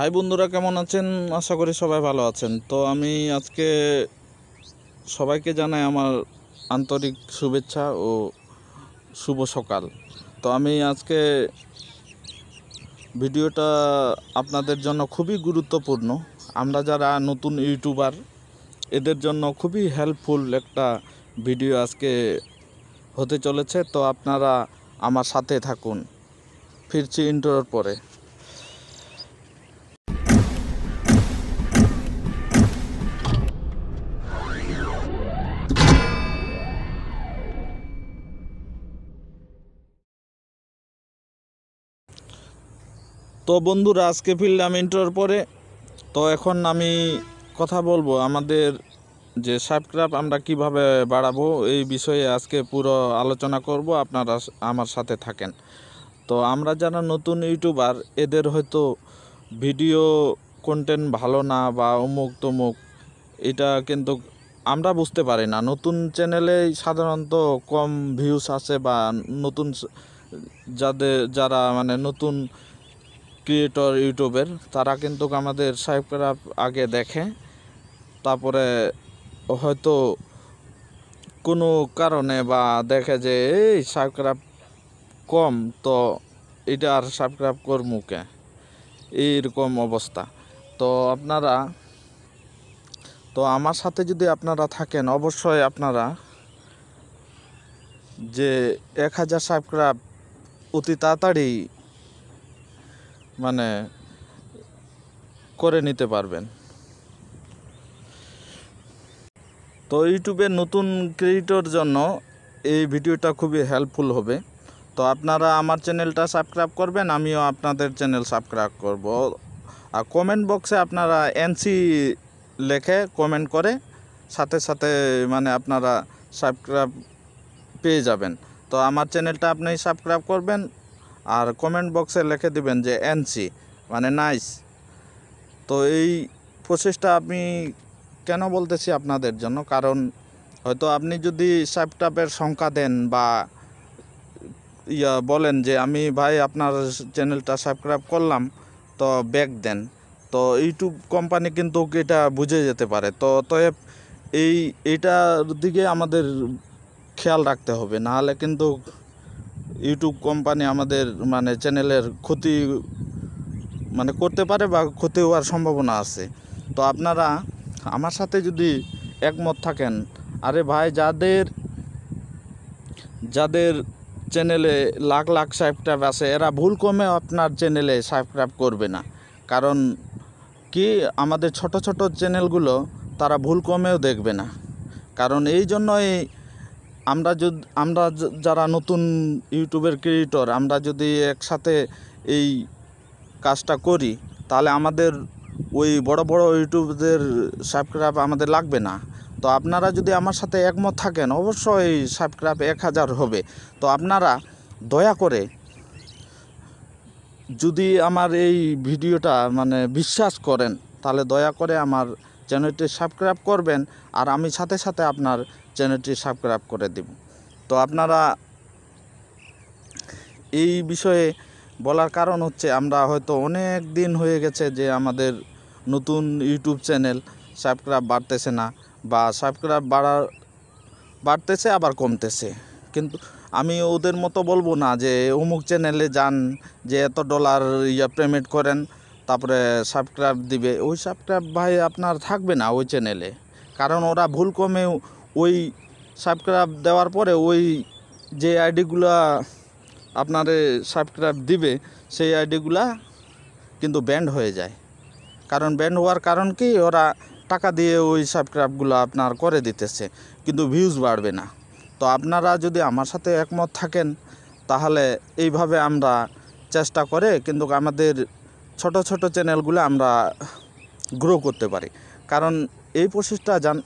High বন্ধুরা কেমন আছেন আশা করি সবাই ভালো আছেন তো আমি আজকে সবাইকে জানাই আমার আন্তরিক শুভেচ্ছা ও শুভ সকাল তো আমি আজকে ভিডিওটা আপনাদের জন্য খুবই গুরুত্বপূর্ণ আমরা যারা নতুন ইউটিউবার এদের জন্য খুবই হেল্পফুল একটা ভিডিও আজকে হতে চলেছে তো আপনারা আমার সাথে থাকুন ফিরছি ইন্টারের পরে তো বন্ধুরা আজকে ফিরলাম ইন্টার পরে তো এখন আমি কথা বলবো আমাদের যে সাবস্ক্রাইব আমরা কিভাবে বাড়াবো এই বিষয়ে আজকে পুরো আলোচনা করব আপনারা আমার সাথে থাকেন তো আমরা যারা নতুন ইউটিউবার এদের হয়তো ভিডিও কন্টেন্ট ভালো না বা অমুক তমুক এটা কিন্তু আমরা বুঝতে পারি না নতুন চ্যানেলে সাধারণত কম ভিউস আসে বা নতুন যাদের যারা মানে নতুন ক্রিয়েটর ইউটিউবের তারা কিন্তু আমাদের সাবস্ক্রাইব আগে দেখে তারপরে হয়তো কোনো কারণে বা দেখে যে এই সাবস্ক্রাইব কম তো এটা আর সাবস্ক্রাইব কে এইরকম অবস্থা তো আপনারা তো আমার সাথে যদি আপনারা থাকেন অবশ্যই আপনারা যে এক হাজার সাবস্ক্রাইব অতি তাড়াতাড়ি মানে করে নিতে পারবেন তো ইউটিউবে নতুন ক্রিয়েটর জন্য এই ভিডিওটা খুবই হেল্পফুল হবে তো আপনারা আমার চ্যানেলটা সাবস্ক্রাইব করবেন আমিও আপনাদের চ্যানেল সাবস্ক্রাইব করব আর কমেন্ট বক্সে আপনারা এনসি লেখে কমেন্ট করে সাথে সাথে মানে আপনারা সাবস্ক্রাইব পেয়ে যাবেন তো আমার চ্যানেলটা আপনি সাবস্ক্রাইব করবেন আর কমেন্ট বক্সে লিখে দিবেন যে এনসি মানে নাইস তো এই প্রসেসটা আমি কেন বলতেছি আপনাদের জন্য কারণ হয়তো আপনি যদি সাবটাপের সংখ্যা দেন বা ইয়া বলেন যে আমি ভাই আপনার চ্যানেলটা সাবস্ক্রাইব করলাম তো ব্যাক দেন তো ইউটিউব কোম্পানি কিন্তু এটা বুঝে যেতে পারে তো তয়েব এই এটার দিকে আমাদের খেয়াল রাখতে হবে নাহলে কিন্তু ইউটিউব কোম্পানি আমাদের মানে চ্যানেলের ক্ষতি মানে করতে পারে বা ক্ষতি হওয়ার সম্ভাবনা আছে তো আপনারা আমার সাথে যদি একমত থাকেন আরে ভাই যাদের যাদের চ্যানেলে লাখ লাখ সাবস্ক্রাইব আছে এরা ভুল কমে আপনার চ্যানেলে সাবস্ক্রাইব করবে না কারণ কি আমাদের ছোট ছোট চ্যানেলগুলো তারা ভুল কমেও দেখবে না কারণ এই জন্যই আমরা যদি আমরা যারা নতুন ইউটিউবের ক্রিয়েটর আমরা যদি একসাথে এই কাজটা করি তাহলে আমাদের ওই বড় বড় ইউটিউবদের সাবস্ক্রাইব আমাদের লাগবে না তো আপনারা যদি আমার সাথে একমত থাকেন অবশ্যই সাবস্ক্রাইব এক হাজার হবে তো আপনারা দয়া করে যদি আমার এই ভিডিওটা মানে বিশ্বাস করেন তাহলে দয়া করে আমার চ্যানেলটি সাবস্ক্রাইব করবেন আর আমি সাথে সাথে আপনার চ্যানেলটি সাবস্ক্রাইব করে দেব তো আপনারা এই বিষয়ে বলার কারণ হচ্ছে আমরা হয়তো অনেক দিন হয়ে গেছে যে আমাদের নতুন ইউটিউব চ্যানেল সাবস্ক্রাইব বাড়তেছে না বা সাবস্ক্রাইব বাড়ার বাড়তেছে আবার কমতেছে কিন্তু আমি ওদের মতো বলবো না যে অমুক চ্যানেলে যান যে এত ডলার ইয়া পেমেন্ট করেন তারপরে সাবস্ক্রাইব দিবে ওই সাবস্ক্রাইব ভাই আপনার থাকবে না ওই চ্যানেলে কারণ ওরা ভুল কমে ওই সাবস্ক্রাইব দেওয়ার পরে ওই যে আইডিগুলা আপনারে সাবস্ক্রাইব দিবে সেই আইডিগুলা কিন্তু ব্যান্ড হয়ে যায় কারণ ব্যান্ড হওয়ার কারণ কি ওরা টাকা দিয়ে ওই সাবস্ক্রাইবগুলো আপনার করে দিতেছে কিন্তু ভিউজ বাড়বে না তো আপনারা যদি আমার সাথে একমত থাকেন তাহলে এইভাবে আমরা চেষ্টা করে কিন্তু আমাদের ছোট ছোট চ্যানেলগুলো আমরা গ্রো করতে পারি কারণ এই প্রসেসটা জান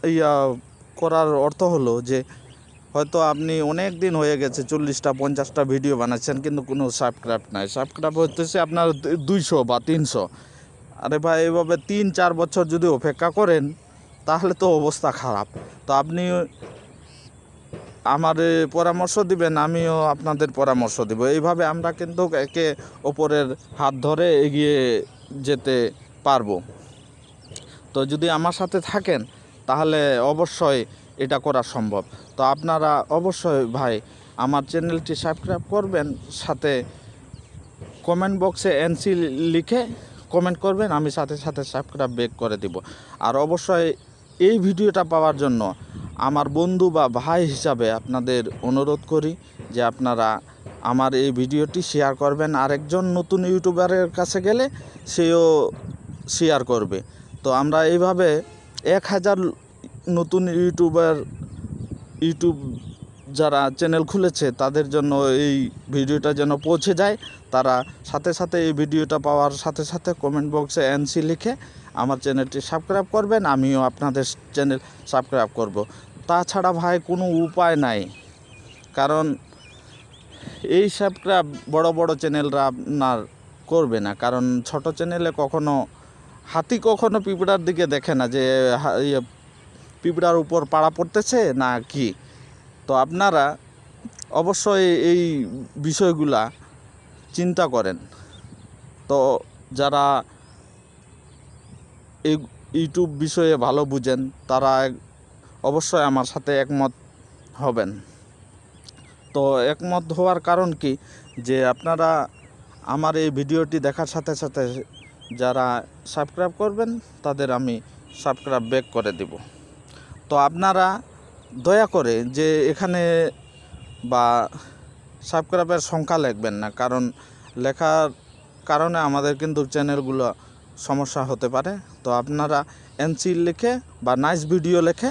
করার অর্থ হলো যে হয়তো আপনি অনেক দিন হয়ে গেছে চল্লিশটা পঞ্চাশটা ভিডিও বানাচ্ছেন কিন্তু কোনো সাবস্ক্রাইব নাই সাবস্ক্রাইব হতেছে আপনার দুইশো বা তিনশো আরে ভাই এইভাবে তিন চার বছর যদি অপেক্ষা করেন তাহলে তো অবস্থা খারাপ তো আপনি আমার পরামর্শ দিবেন আমিও আপনাদের পরামর্শ দিব এইভাবে আমরা কিন্তু একে ওপরের হাত ধরে এগিয়ে যেতে পারবো তো যদি আমার সাথে থাকেন তাহলে অবশ্যই এটা করা সম্ভব তো আপনারা অবশ্যই ভাই আমার চ্যানেলটি সাবস্ক্রাইব করবেন সাথে কমেন্ট বক্সে এনসি লিখে কমেন্ট করবেন আমি সাথে সাথে সাবস্ক্রাইব বেক করে দিব আর অবশ্যই এই ভিডিওটা পাওয়ার জন্য আমার বন্ধু বা ভাই হিসাবে আপনাদের অনুরোধ করি যে আপনারা আমার এই ভিডিওটি শেয়ার করবেন আরেকজন নতুন ইউটিউবারের কাছে গেলে সেও শেয়ার করবে তো আমরা এইভাবে এক হাজার নতুন ইউটিউবার ইউটিউব যারা চ্যানেল খুলেছে তাদের জন্য এই ভিডিওটা যেন পৌঁছে যায় তারা সাথে সাথে এই ভিডিওটা পাওয়ার সাথে সাথে কমেন্ট বক্সে এনসি লিখে আমার চ্যানেলটি সাবস্ক্রাইব করবেন আমিও আপনাদের চ্যানেল সাবস্ক্রাইব করব। তাছাড়া ভাই কোনো উপায় নাই কারণ এই সাবস্ক্রাইব বড় বড় চ্যানেলরা আপনার করবে না কারণ ছোট চ্যানেলে কখনো হাতি কখনো পিঁপড়ার দিকে দেখে না যে ইয়ে, পিঁপড়ার উপর পাড়া পড়তেছে না কি তো আপনারা অবশ্যই এই বিষয়গুলা চিন্তা করেন তো যারা এই ইউটিউব বিষয়ে ভালো বুঝেন তারা অবশ্যই আমার সাথে একমত হবেন তো একমত হওয়ার কারণ কি যে আপনারা আমার এই ভিডিওটি দেখার সাথে সাথে যারা সাবস্ক্রাইব করবেন তাদের আমি সাবস্ক্রাইব ব্যাক করে দেব তো আপনারা দয়া করে যে এখানে বা সাবস্ক্রাইবের সংখ্যা লিখবেন না কারণ লেখার কারণে আমাদের কিন্তু চ্যানেলগুলো সমস্যা হতে পারে তো আপনারা এনসি লিখে বা নাইস ভিডিও লিখে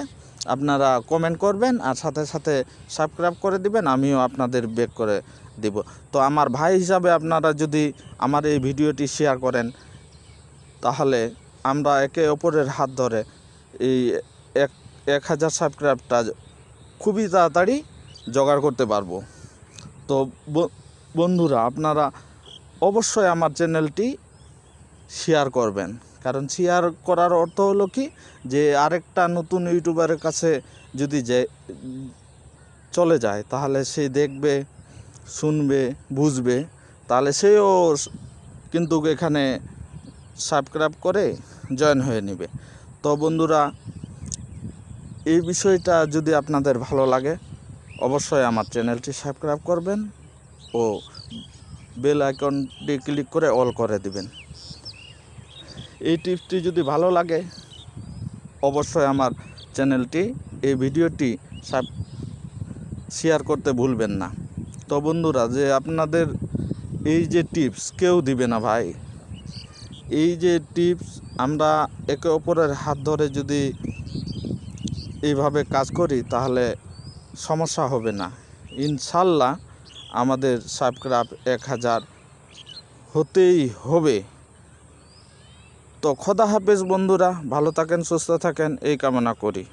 আপনারা কমেন্ট করবেন আর সাথে সাথে সাবস্ক্রাইব করে দিবেন আমিও আপনাদের বেক করে দিব তো আমার ভাই হিসাবে আপনারা যদি আমার এই ভিডিওটি শেয়ার করেন তাহলে আমরা একে অপরের হাত ধরে এই এক এক হাজার সাবস্ক্রাইবটা খুবই তাড়াতাড়ি জোগাড় করতে পারবো তো বন্ধুরা আপনারা অবশ্যই আমার চ্যানেলটি শেয়ার করবেন কারণ শেয়ার করার অর্থ হলো কি যে আরেকটা নতুন ইউটিউবারের কাছে যদি যে চলে যায় তাহলে সে দেখবে শুনবে বুঝবে তাহলে সেও কিন্তু এখানে সাবস্ক্রাইব করে জয়েন হয়ে নেবে তো বন্ধুরা এই বিষয়টা যদি আপনাদের ভালো লাগে অবশ্যই আমার চ্যানেলটি সাবস্ক্রাইব করবেন ও বেল আইকনটি ক্লিক করে অল করে দিবেন এই টিপসটি যদি ভালো লাগে অবশ্যই আমার চ্যানেলটি এই ভিডিওটি সাব শেয়ার করতে ভুলবেন না তো বন্ধুরা যে আপনাদের এই যে টিপস কেউ দিবে না ভাই এই যে টিপস আমরা একে অপরের হাত ধরে যদি এইভাবে কাজ করি তাহলে সমস্যা হবে না ইনশাল্লাহ আমাদের সাবস্ক্রাইব এক হাজার হতেই হবে তো খোদা হাফেজ বন্ধুরা ভালো থাকেন সুস্থ থাকেন এই কামনা করি